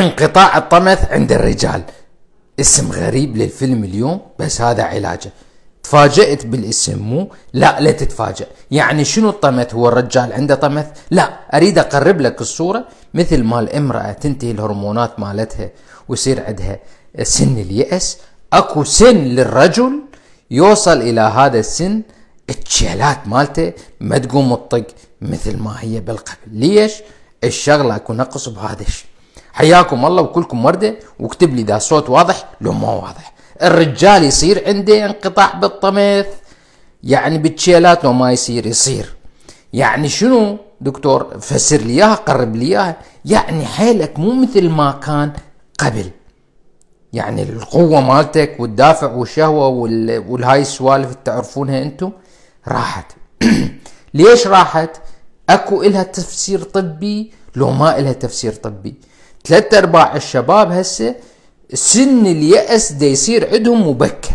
انقطاع الطمث عند الرجال اسم غريب للفيلم اليوم بس هذا علاجه تفاجئت بالاسم مو لا لا تتفاجئ يعني شنو الطمث هو الرجال عنده طمث لا اريد اقرب لك الصورة مثل ما الامرأة تنتهي الهرمونات مالتها ويصير عندها سن اليأس اكو سن للرجل يوصل الى هذا السن الشيلات مالته ما تقوم الطق مثل ما هي بالقبل ليش الشغلة اكو نقص بهذا الشيء حياكم الله وكلكم ورده واكتب لي ده صوت واضح لو ما واضح الرجال يصير عنده انقطاع بالطمث يعني بتشيلات لو ما يصير يصير يعني شنو دكتور فسر لي اياها قرب لي اياها يعني حيلك مو مثل ما كان قبل يعني القوة مالتك والدافع والشهوة والهاي السوالف تعرفونها انتم راحت ليش راحت؟ اكو الها تفسير طبي لو ما الها تفسير طبي ثلاثة ارباع الشباب هسه سن اليأس دا يصير عندهم مبكر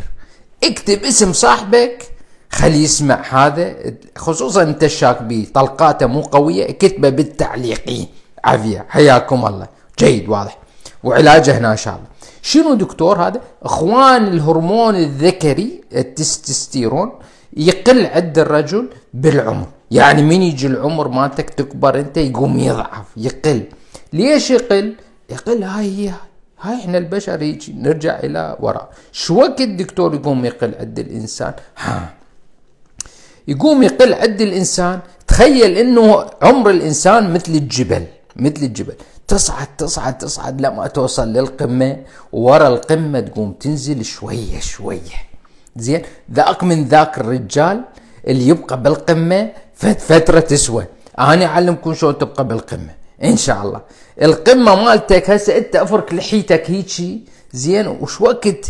اكتب اسم صاحبك خليه يسمع هذا خصوصا انت الشاك بي طلقاته مو قوية كتبه بالتعليقين عافية حياكم الله جيد واضح وعلاجه هنا ان شاء الله شنو دكتور هذا اخوان الهرمون الذكري التستستيرون يقل عند الرجل بالعمر يعني من يجي العمر مالتك تكبر انت يقوم يضعف يقل ليش يقل؟ يقل هاي هي هاي احنا البشر هيك نرجع الى وراء شو وقت الدكتور يقوم يقل عد الانسان ها يقوم يقل عد الانسان تخيل انه عمر الانسان مثل الجبل مثل الجبل تصعد تصعد تصعد لما توصل للقمه ورا القمه تقوم تنزل شويه شويه زين ذاك من ذاك الرجال اللي يبقى بالقمه فتره تسوى انا اعلمكم شلون تبقى بالقمه ان شاء الله القمه مالتك هسه انت افرك لحيتك هيجي زين وش وقت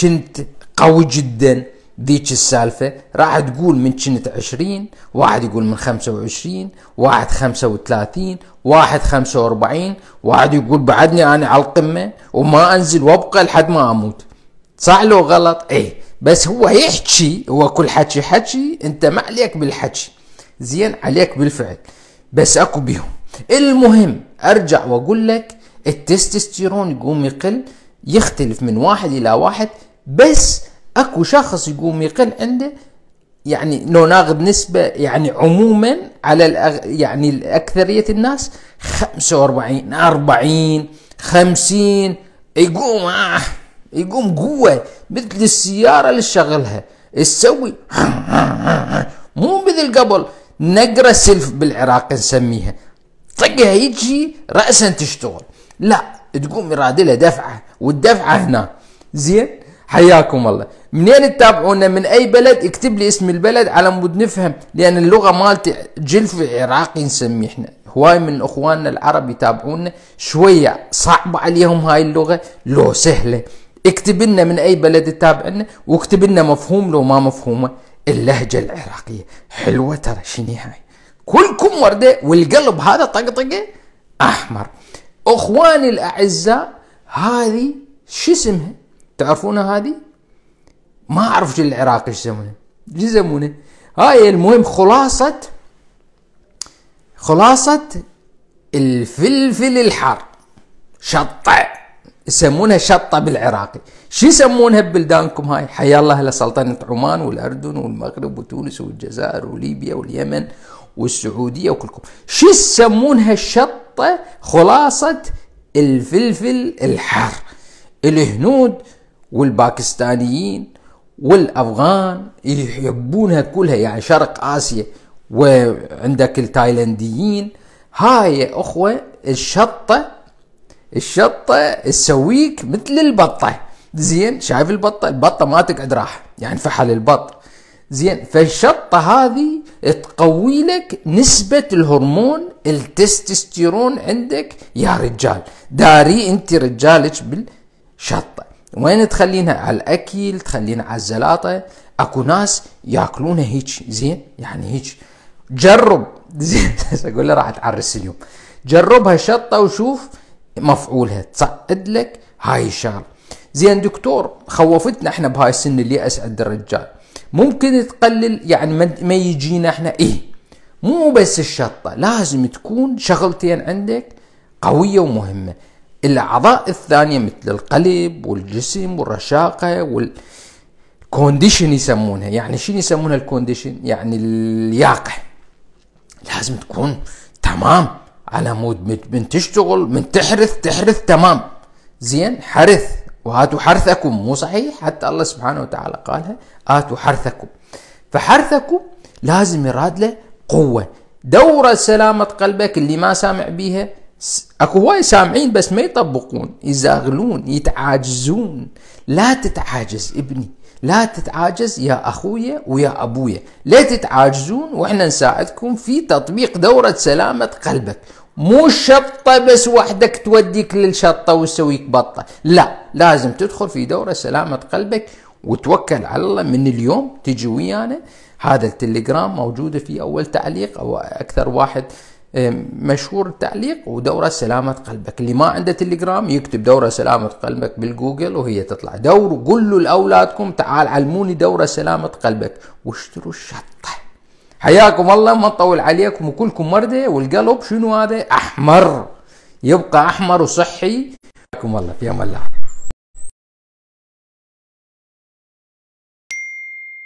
كنت قوي جدا ذيك السالفة راح تقول من كنت عشرين واحد يقول من خمسة وعشرين واحد خمسة وثلاثين واحد خمسة واربعين واحد يقول بعدني أنا على القمة وما أنزل وأبقى لحد ما أموت صح لو غلط إيه بس هو يحكي هو كل حكي حكي أنت ما عليك بالحكي زين عليك بالفعل بس أكو بيهم المهم ارجع واقول لك التستوستيرون يقوم يقل يختلف من واحد الى واحد بس اكو شخص يقوم يقل عنده يعني لو ناخذ نسبة يعني عموما على الأغ... يعني أكثرية الناس 45 40 50 يقوم آه يقوم قوة مثل السيارة اللي شغلها تسوي مو مثل قبل نقرة سلف بالعراق نسميها طقها يجي راسا تشتغل لا تقوم رادلها دفعه والدفعه هنا زين حياكم الله منين تتابعونا من اي بلد اكتب لي اسم البلد على مود نفهم لان اللغه مالتي جلف عراقي نسميه احنا هواي من اخواننا العرب يتابعونا شويه صعبه عليهم هاي اللغه لو سهله اكتب لنا من اي بلد تتابعنا واكتب لنا مفهوم لو ما مفهومه اللهجه العراقيه حلوه ترى شنو هاي كلكم وردة والقلب هذا طقطقة أحمر أخواني الأعزاء هذه شو اسمها تعرفونها هذه ما أعرف شو العراق شو يسمونه شو يسمونه هاي المهم خلاصة خلاصة الفلفل الحار شطة يسمونها شطة بالعراقي شو يسمونها ببلدانكم هاي حيا الله لسلطنة عمان والأردن والمغرب وتونس والجزائر وليبيا واليمن والسعوديه وكلكم شو يسمونها الشطه خلاصه الفلفل الحار الهنود والباكستانيين والافغان يحبونها كلها يعني شرق اسيا وعندك التايلنديين هاي يا اخوه الشطه الشطه تسويك مثل البطه زين شايف البطه البطه ما تقعد راح يعني فحل البط زين فالشطة هذه تقوي لك نسبة الهرمون التستوستيرون عندك يا رجال داري انت رجالك بالشطة وين تخلينها على الاكل تخلينها على الزلاطة اكو ناس ياكلونها هيك زين يعني هيك جرب زين اقول له راح تعرس اليوم جربها شطة وشوف مفعولها تصعد لك هاي الشغلة زين دكتور خوفتنا احنا بهاي السن اللي اسعد الرجال ممكن تقلل يعني ما يجينا احنا ايه مو بس الشطة لازم تكون شغلتين عندك قوية ومهمة الأعضاء الثانية مثل القلب والجسم والرشاقة وال كونديشن يسمونها يعني شنو يسمونها الكونديشن يعني اللياقة لازم تكون تمام على مود من تشتغل من تحرث تحرث تمام زين حرث وهاتوا حرثكم مو صحيح حتى الله سبحانه وتعالى قالها آتوا حرثكم فحرثكم لازم يراد له قوة دورة سلامة قلبك اللي ما سامع بيها اكو هواي سامعين بس ما يطبقون يزاغلون يتعاجزون لا تتعاجز ابني لا تتعاجز يا اخويا ويا ابويا لا تتعاجزون واحنا نساعدكم في تطبيق دورة سلامة قلبك مو شطه بس وحدك توديك للشطه وتسويك بطه لا لازم تدخل في دوره سلامه قلبك وتوكل على الله من اليوم تجي ويانا هذا التليجرام موجوده في اول تعليق او اكثر واحد مشهور التعليق ودورة سلامة قلبك اللي ما عنده تليجرام يكتب دورة سلامة قلبك بالجوجل وهي تطلع دور قولوا لأولادكم تعال علموني دورة سلامة قلبك واشتروا الشطة حياكم الله ما نطول عليكم وكلكم مرضى والقلب شنو هذا احمر يبقى احمر وصحي حياكم الله في امان الله